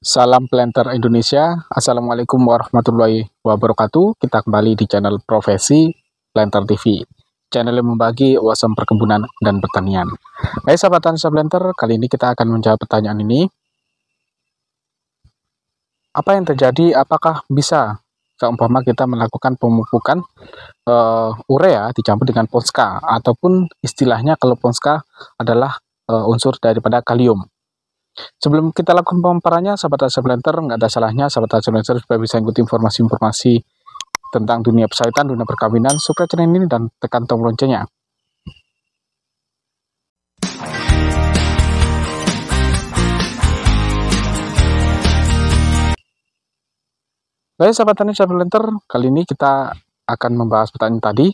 Salam Planter Indonesia, Assalamualaikum warahmatullahi wabarakatuh. Kita kembali di channel Profesi Planter TV, channel yang membagi wawasan perkebunan dan pertanian. Baik sahabat Tanah Planter, kali ini kita akan menjawab pertanyaan ini. Apa yang terjadi, apakah bisa seumpama kita melakukan pemupukan uh, urea dicampur dengan ponska, ataupun istilahnya kalau ponska adalah uh, unsur daripada kalium. Sebelum kita lakukan pemaparannya, sahabat Asia blender nggak ada salahnya sahabat Asia blender supaya bisa ikuti informasi-informasi tentang dunia persawitan, dunia perkawinan, suka channel ini dan tekan tombol loncengnya. Baik sahabat tani sahabat kali ini kita akan membahas pertanyaan tadi.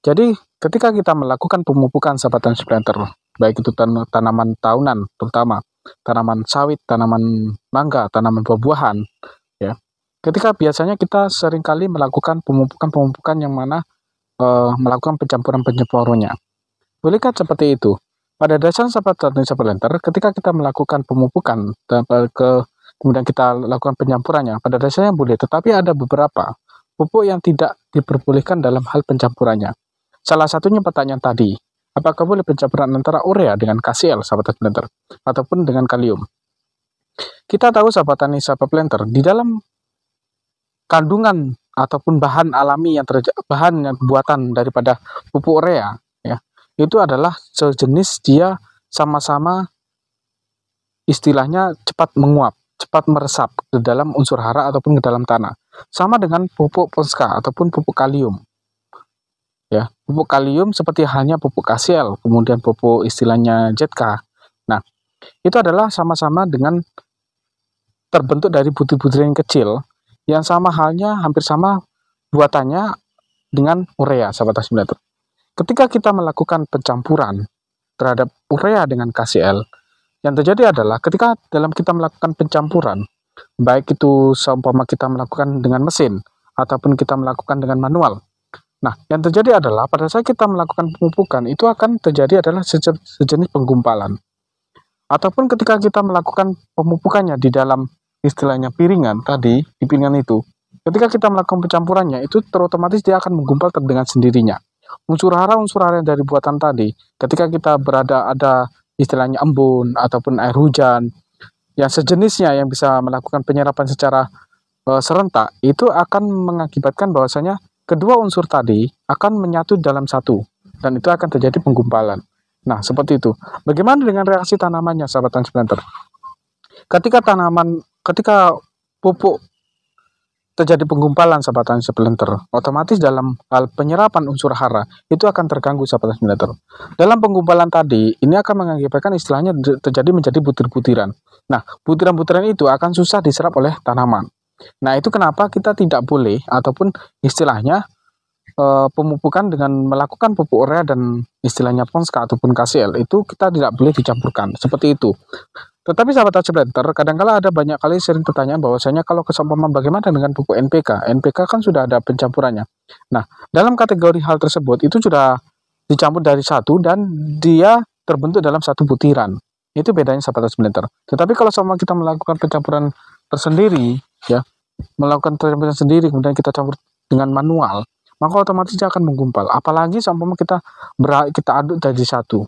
Jadi ketika kita melakukan pemupukan sahabat tani blender baik itu tan tanaman tahunan terutama, tanaman sawit, tanaman mangga, tanaman buah-buahan, ya. Ketika biasanya kita seringkali melakukan pemupukan-pemupukan yang mana e, melakukan pencampuran-penyemprotannya. Bolehkah seperti itu? Pada dasarnya sahabat sahabat Planter, ketika kita melakukan pemupukan dan eh, ke kemudian kita lakukan penyampurannya, pada dasarnya boleh, tetapi ada beberapa pupuk yang tidak diperbolehkan dalam hal pencampurannya. Salah satunya pertanyaan tadi, Apakah boleh pencampuran antara urea dengan KCl, sahabat planter, ataupun dengan kalium? Kita tahu sahabat tani, sahabat planter, di dalam kandungan ataupun bahan alami yang terja, bahan yang buatan daripada pupuk urea ya itu adalah sejenis dia sama-sama istilahnya cepat menguap cepat meresap ke dalam unsur hara ataupun ke dalam tanah sama dengan pupuk poska ataupun pupuk kalium ya pupuk kalium seperti halnya pupuk KCl kemudian pupuk istilahnya ZK e nah itu adalah sama-sama dengan terbentuk dari butir-butir yang kecil yang sama halnya hampir sama buatannya dengan urea sahabat asimilator ketika kita melakukan pencampuran terhadap urea dengan KCl yang terjadi adalah ketika dalam kita melakukan pencampuran baik itu seumpama kita melakukan dengan mesin ataupun kita melakukan dengan manual Nah, yang terjadi adalah pada saat kita melakukan pemupukan itu akan terjadi adalah sejenis penggumpalan. Ataupun ketika kita melakukan pemupukannya di dalam istilahnya piringan tadi, di piringan itu, ketika kita melakukan pencampurannya itu terotomatis dia akan menggumpal dengan sendirinya. Unsur hara unsur hara dari buatan tadi, ketika kita berada ada istilahnya embun ataupun air hujan yang sejenisnya yang bisa melakukan penyerapan secara uh, serentak itu akan mengakibatkan bahwasanya kedua unsur tadi akan menyatu dalam satu dan itu akan terjadi penggumpalan. Nah, seperti itu. Bagaimana dengan reaksi tanamannya, sahabat transplanter? Ketika tanaman, ketika pupuk terjadi penggumpalan, sahabat transplanter, otomatis dalam hal penyerapan unsur hara itu akan terganggu, sahabat transplanter. Dalam penggumpalan tadi, ini akan mengakibatkan istilahnya terjadi menjadi butir-butiran. Nah, butiran-butiran itu akan susah diserap oleh tanaman. Nah, itu kenapa kita tidak boleh ataupun istilahnya e, pemupukan dengan melakukan pupuk urea dan istilahnya Ponska ataupun KCL itu kita tidak boleh dicampurkan seperti itu. Tetapi sahabat Acebenter, kadangkala ada banyak kali sering pertanyaan bahwasanya kalau kesempatan bagaimana dengan pupuk NPK? NPK kan sudah ada pencampurannya. Nah, dalam kategori hal tersebut itu sudah dicampur dari satu dan dia terbentuk dalam satu butiran. Itu bedanya sahabat Blender. Tetapi kalau sama kita melakukan pencampuran tersendiri ya melakukan treatment sendiri kemudian kita campur dengan manual maka otomatis dia akan menggumpal apalagi sampai kita berak kita aduk jadi satu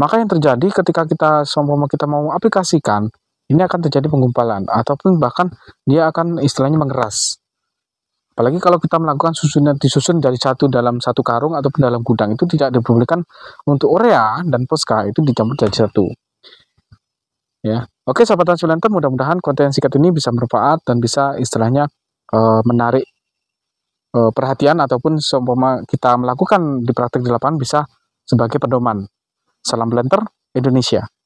maka yang terjadi ketika kita sampai kita mau aplikasikan ini akan terjadi penggumpalan ataupun bahkan dia akan istilahnya mengeras apalagi kalau kita melakukan susunan disusun dari satu dalam satu karung ataupun dalam gudang itu tidak diperbolehkan untuk urea dan poska itu dicampur jadi satu ya Oke sahabat Transfilanter, mudah-mudahan konten singkat ini bisa bermanfaat dan bisa istilahnya e, menarik e, perhatian ataupun seumpama kita melakukan di praktik di lapangan bisa sebagai pedoman. Salam Blender Indonesia.